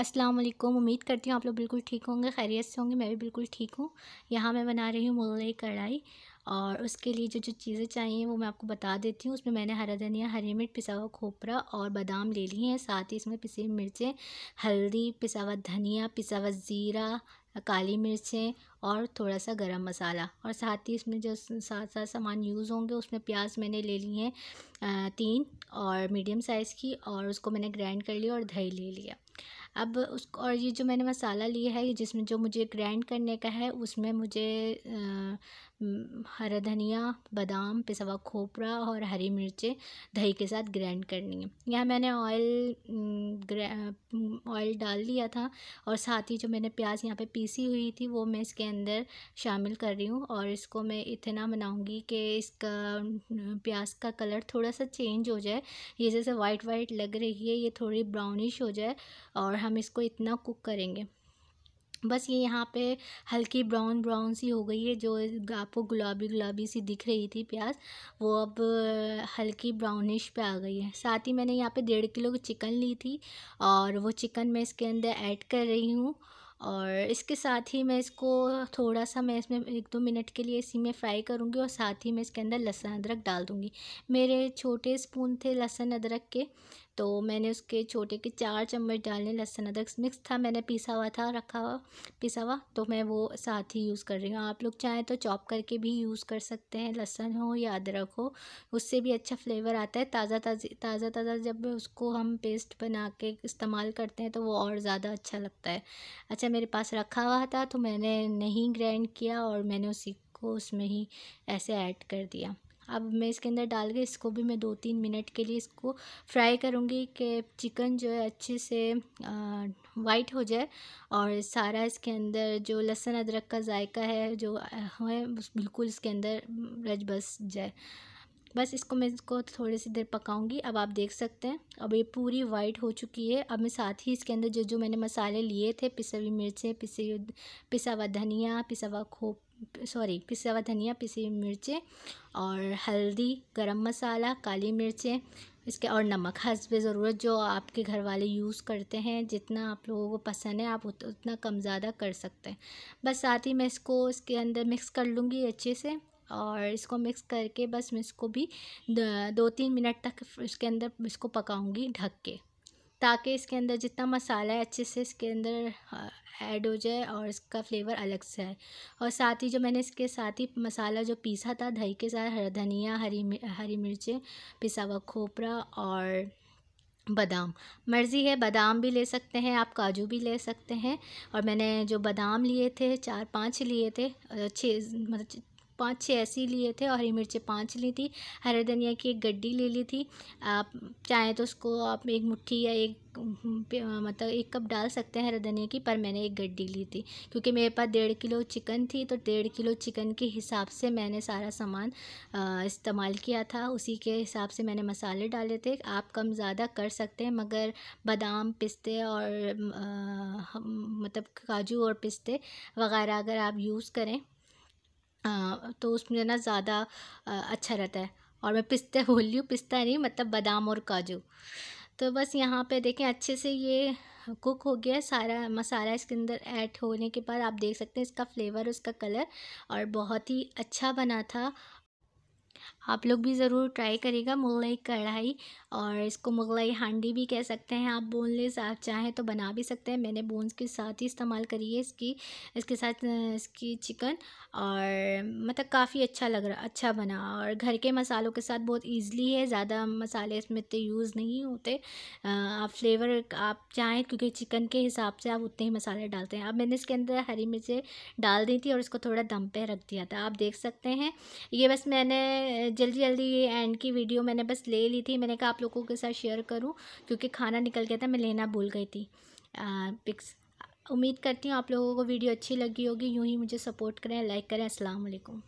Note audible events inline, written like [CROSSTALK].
अस्सलाम वालेकुम उम्मीद करती हूँ आप लोग बिल्कुल ठीक होंगे खैरियत से होंगे मैं भी बिल्कुल ठीक हूँ यहाँ मैं बना रही हूँ मुगलई कढ़ाई और उसके लिए जो जो चीज़ें चाहिए वो मैं आपको बता देती हूँ उसमें मैंने हरा धनिया हरी मिर्च पिसा हुआ खोपरा और बादाम ले लिए हैं साथ ही इसमें पिसी मिर्चें हल्दी पिसा हुआ धनिया पिसा हुआ ज़ीरा काली मिर्चें और थोड़ा सा गरम मसाला और साथ ही इसमें जो साथ साथ सामान यूज़ होंगे उसमें प्याज मैंने ले ली हैं तीन और मीडियम साइज़ की और उसको मैंने ग्राइंड कर लिया और दही ले लिया अब उस और ये जो मैंने मसाला लिया है जिसमें जो मुझे ग्राइंड करने का है उसमें मुझे आ, हरा धनिया बादाम पिसवा खोपरा और हरी मिर्चें दही के साथ ग्राइंड करनी है यहाँ मैंने ऑयल ऑयल डाल दिया था और साथ ही जो मैंने प्याज यहाँ पे पीसी हुई थी वो मैं इसके अंदर शामिल कर रही हूँ और इसको मैं इतना बनाऊँगी कि इसका प्याज का कलर थोड़ा सा चेंज हो जाए ये जैसे वाइट वाइट लग रही है ये थोड़ी ब्राउनिश हो जाए और हम इसको इतना कुक करेंगे बस ये यहाँ पे हल्की ब्राउन ब्राउन सी हो गई है जो आपको गुलाबी गुलाबी सी दिख रही थी प्याज वो अब हल्की ब्राउनिश पे आ गई है साथ ही मैंने यहाँ पे डेढ़ किलो की चिकन ली थी और वो चिकन मैं इसके अंदर ऐड कर रही हूँ और इसके साथ ही मैं इसको थोड़ा सा मैं इसमें एक दो मिनट के लिए इसी में फ्राई करूँगी और साथ ही मैं इसके अंदर लहसुन अदरक डाल दूँगी मेरे छोटे स्पून थे लहसुन अदरक के तो मैंने उसके छोटे के चार चम्मच डालने लहसुन अदरक मिक्स था मैंने पिसा हुआ था रखा हुआ पिसा हुआ तो मैं वो साथ ही यूज़ कर रही हूँ आप लोग चाहें तो चॉप करके भी यूज़ कर सकते हैं लहसुन हो या अदरक हो उससे भी अच्छा फ्लेवर आता है ताज़ा ताज़ी ताज़ा ताज़ा जब उसको हम पेस्ट बना के इस्तेमाल करते हैं तो वो और ज़्यादा अच्छा लगता है अच्छा मेरे पास रखा हुआ था तो मैंने नहीं ग्राइंड किया और मैंने उसी को उसमें ही ऐसे ऐड कर दिया अब मैं इसके अंदर डाल के इसको भी मैं दो तीन मिनट के लिए इसको फ्राई करूँगी कि चिकन जो है अच्छे से वाइट हो जाए और सारा इसके अंदर जो लहसुन अदरक का जायका है जो है बिल्कुल इसके अंदर रच बस जाए बस इसको मैं इसको थोड़ी सी देर पकाऊंगी अब आप देख सकते हैं अब ये पूरी वाइट हो चुकी है अब मैं साथ ही इसके अंदर जो जो मैंने मसाले लिए थे पिसी हुई मिर्चें पिसे पिसा हुआ धनिया पिसा हुआ खो सॉरी पिसा हुआ धनिया पिसी हुई मिर्चें और हल्दी गरम मसाला काली मिर्चें इसके और नमक हसब ज़रूरत जो आपके घर वाले यूज़ करते हैं जितना आप लोगों को पसंद है आप उतना कम ज़्यादा कर सकते हैं बस साथ ही मैं इसको इसके अंदर मिक्स कर लूँगी अच्छे से और इसको मिक्स करके बस मैं इसको भी दो तीन मिनट तक इसके अंदर इसको पकाऊंगी ढक के ताकि इसके अंदर जितना मसाला है अच्छे से इसके अंदर ऐड हो जाए और इसका फ्लेवर अलग से आए और साथ ही जो मैंने इसके साथ ही मसाला जो पीसा था दही के साथ हरा धनिया हरी हरी मिर्चें पिसा हुआ खोपरा और बादाम मर्ज़ी है बादाम भी ले सकते हैं आप काजू भी ले सकते हैं और मैंने जो बादाम लिए थे चार पांच लिए थे छः मतलब पाँच छः ऐसी लिए थे और हरी मिर्चें पाँच ली थी हरे धनिया की एक गड्डी ले ली थी आप चाहें तो उसको आप एक मुट्ठी या एक हम्म, मतलब एक कप डाल सकते हैं हरा धनिया की पर मैंने एक गड्डी ली थी क्योंकि मेरे पास डेढ़ किलो चिकन थी तो डेढ़ किलो चिकन के हिसाब से मैंने सारा सामान इस्तेमाल किया था उसी के हिसाब से मैंने मसाले डाले थे आप कम ज़्यादा कर सकते हैं मगर बादाम पिस्ते और आ, मतलब काजू और पिस्ते वगैरह अगर आप यूज़ करें तो उसमें ना ज़्यादा अच्छा रहता है और मैं पिस्ता [LAUGHS] बोल रही हूँ पिस्ता नहीं मतलब बादाम और काजू तो बस यहाँ पे देखें अच्छे से ये कुक हो गया सारा मसाला इसके अंदर ऐड होने के बाद आप देख सकते हैं इसका फ्लेवर उसका कलर और बहुत ही अच्छा बना था आप लोग भी ज़रूर ट्राई करिएगा मुगलई कढ़ाई और इसको मुगलई हांडी भी कह सकते हैं आप बोनलेस आप चाहें तो बना भी सकते हैं मैंने बोन्स के साथ ही इस्तेमाल करी है इसकी इसके साथ इसकी चिकन और मतलब काफ़ी अच्छा लग रहा अच्छा बना और घर के मसालों के साथ बहुत ईज़ली है ज़्यादा मसाले इसमें इतने यूज़ नहीं होते आप फ्लेवर आप चाहें क्योंकि चिकन के हिसाब से आप उतने ही मसाले डालते हैं अब मैंने इसके अंदर हरी मिर्चें डाल दी थी और इसको थोड़ा दम पर रख दिया था आप देख सकते हैं ये बस मैंने जल्दी जल्दी ये एंड की वीडियो मैंने बस ले ली थी मैंने कहा आप लोगों के साथ शेयर करूँ क्योंकि खाना निकल गया था मैं लेना भूल गई थी पिक्स उम्मीद करती हूँ आप लोगों को वीडियो अच्छी लगी होगी यूँ ही मुझे सपोर्ट करें लाइक करें असलकम